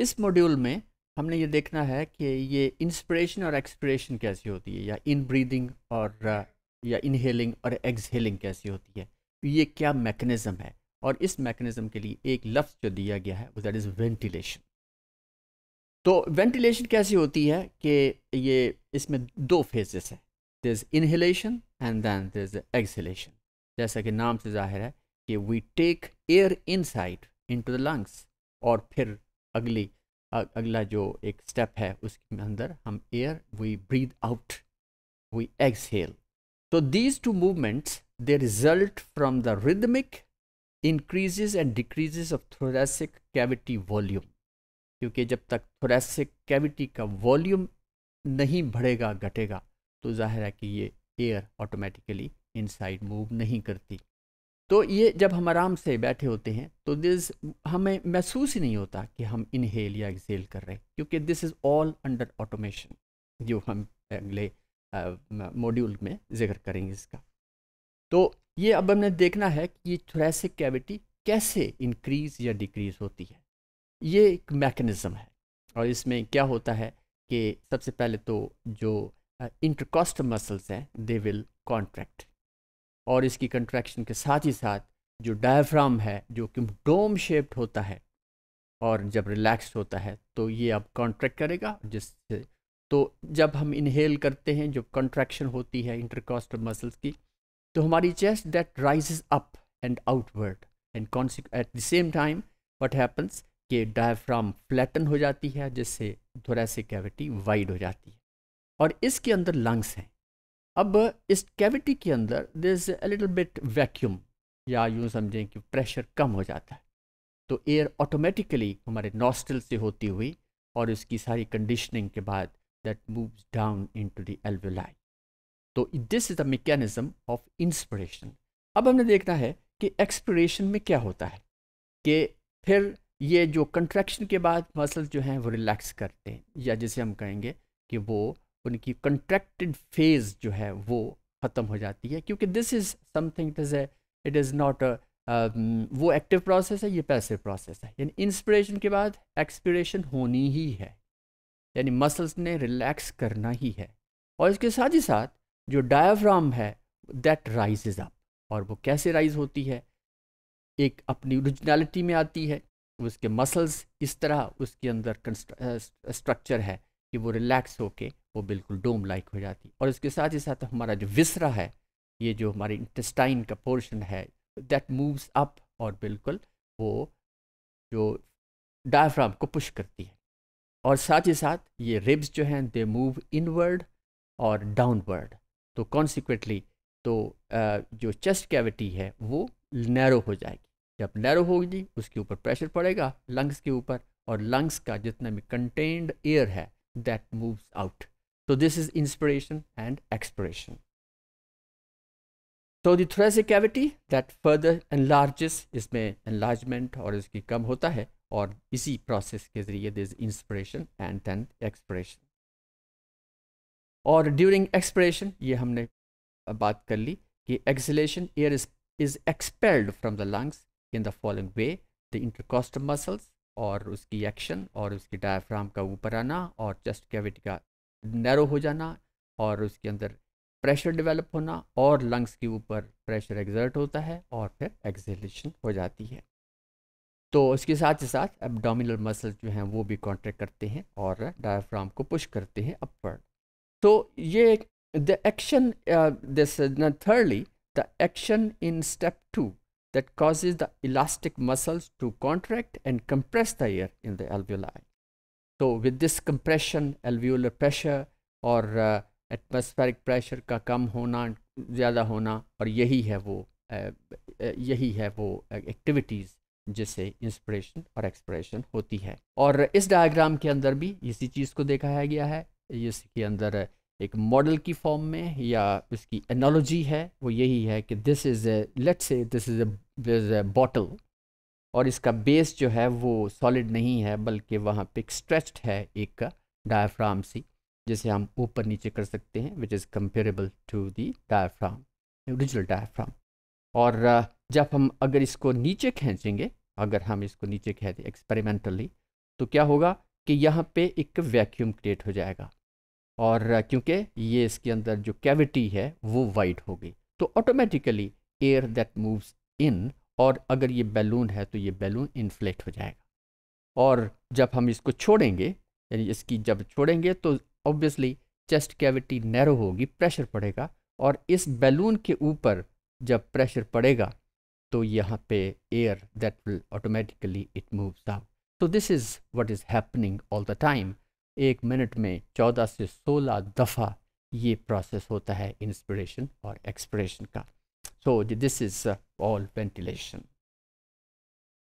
इस मॉड्यूल में हमने ये देखना है कि ये इंस्पिरेशन और एक्सपिरेशन कैसी होती है या इन ब्रीदिंग और या इनहेलिंग और एक्सहेलिंग कैसी होती है तो ये क्या मैकेनिज़्म है और इस मैकेनिज़्म के लिए एक लफ्ज़ जो दिया गया है वो दैट इज़ वेंटिलेशन तो वेंटिलेशन कैसी होती है कि ये इसमें दो फेजेस है there is inhalation and then there is exhalation जैसा कि नाम से जाहिर है कि we take air inside into the lungs और फिर अगली अगला जो एक स्टेप है उसके अंदर हम air we breathe out we exhale तो these two movements they result from the rhythmic increases and decreases of thoracic cavity volume क्योंकि जब तक थोरेसिक कैविटी का वॉल्यूम नहीं बढ़ेगा घटेगा तो जाहिर है कि ये एयर ऑटोमेटिकली इनसाइड मूव नहीं करती तो ये जब हम आराम से बैठे होते हैं तो दिस हमें महसूस ही नहीं होता कि हम इनहेल या एक्सेल कर रहे हैं क्योंकि this is all under automation जो हम अगले मॉड्यूल में जिक्र करेंगे इसका तो ये अब हमने देखना है कि ये थोरेसिक कैविटी कैसे इंक्रीज या डिक्रीज होती है ये एक मैकेनिज़्म है और इसमें क्या होता है कि सबसे पहले तो जो इंटरकॉस्ट मसल्स हैं दे विल कॉन्ट्रैक्ट और इसकी कंट्रैक्शन के साथ ही साथ जो डायफ्राम है जो कि डोम शेप्ड होता है और जब रिलैक्स होता है तो ये अब कॉन्ट्रैक्ट करेगा जिससे तो जब हम इनहेल करते हैं जो कंट्रैक्शन होती है इंटरकॉस्टल मसल्स की तो हमारी chest that rise up and outward and at the same time what happens कि डायफ्राम फ्लैटन हो जाती है जिससे थोड़ा सी कैविटी वाइड हो जाती है और इसके अंदर लंग्स हैं अब इस कैविटी के अंदर there is a little bit vacuum या यूँ समझें कि प्रेशर कम हो जाता है तो एयर ऑटोमेटिकली हमारे नॉस्टल से होती हुई और इसकी सारी कंडीशनिंग के बाद that moves down into the alveoli तो this is the mechanism of inspiration अब हमने देखना है कि एक्सपिरेशन में क्या होता है कि फिर ये जो कंट्रैक्शन के बाद मसल्स जो हैं वो रिलैक्स करते हैं या जिसे हम कहेंगे कि वो उनकी कंट्रैक्टेड फेज़ जो है वो ख़त्म हो जाती है क्योंकि this is something it is a it is not a वो एक्टिव प्रोसेस है ये पैसिव प्रोसेस है यानी इंस्पिरेशन के बाद एक्सपिरेशन होनी ही है यानी मसल्स ने रिलैक्स करना ही है और इसके साथ ही साथ जो डायाफ्राम है दैट राइज अप और वो कैसे राइज होती है एक अपनी ओरिजिनलिटी में आती है उसके मसल्स इस तरह उसके अंदर स्ट्रक्चर uh, है कि वो रिलैक्स होके वो बिल्कुल डोम लाइक हो जाती और इसके साथ ही साथ हमारा जो विसरा है ये जो हमारे इंटेस्टाइन का पोर्शन है दैट मूव्स अप और बिल्कुल वो जो डायफ्राम को पुश करती है और साथ ही साथ ये रिब्स जो हैं दे मूव इनवर्ड और डाउनवर्ड तो कॉन्सिक्वेंटली तो जो चेस्ट कैविटी है वो नैरो हो जाएगी जब नैरो होगी उसके ऊपर प्रेशर पड़ेगा लंग्स के ऊपर और लंग्स का जितना भी कंटेंड एयर है that moves out. So this is inspiration and expiration. So the thoracic cavity that further enlarges, is may enlargement or is become, होता है और process के जरिए there is inspiration and then expiration. Or during expiration ये हमने बात कर ली exhalation air is, is expelled from the lungs in the following way the intercostal muscles और उसकी एक्शन और उसकी डायफ्राम का ऊपर आना और चेस्ट कैविटी का नैरो हो जाना और उसके अंदर प्रेशर डेवलप होना और लंग्स के ऊपर प्रेशर एग्जर्ट होता है और फिर एक्सेलेशन हो जाती है तो उसके साथ ही साथ एबडोमिनल मसल जो हैं वो भी कॉन्ट्रैक्ट करते हैं और डायफ्राम को पुश करते हैं अपवर्ड तो ये the action this thirdly the action in step two that causes the elastic muscles to contract and compress the air in the alveoli. So with this compression, alveolar pressure or uh, atmospheric pressure और atmospheric pressure zyada hona, aur yahi hai wo, uh, uh, yahi hai wo uh, activities जिससे inspiration और expression होती है और इस diagram के अंदर भी इसी चीज़ को देखा है गया है इसके अंदर एक मॉडल की फॉर्म में या इसकी एनोलॉजी है वो यही है कि this is a let's say this is a bottle और इसका बेस जो है वो सॉलिड नहीं है बल्कि वहाँ पे स्ट्रेच्ड है एक डायफ्राम सी जिसे हम ऊपर नीचे कर सकते हैं which is comparable to the diaphragm original diaphragm और जब हम अगर इसको नीचे खींचेंगे अगर हम इसको नीचे खींचें एक्सपेरिमेंटली तो क्या होगा कि यहाँ पे एक वैक्यूम क्रिएट हो जाएगा और क्योंकि ये इसके अंदर जो कैविटी है वो वाइड होगी तो automatically air that moves in और अगर ये बैलून है तो ये बैलून इन्फ्लेट हो जाएगा और जब हम इसको छोड़ेंगे यानी इसकी जब छोड़ेंगे तो ऑब्वियसली चेस्ट कैविटी नैरो होगी प्रेशर पड़ेगा और इस बैलून के ऊपर जब प्रेशर पड़ेगा तो यहाँ पे air that will automatically it moves out तो this is what is happening all the time एक मिनट में चौदह से सोलह दफ़ा ये प्रोसेस होता है इंस्पिरेशन और एक्सप्रेशन का So this is uh, all ventilation.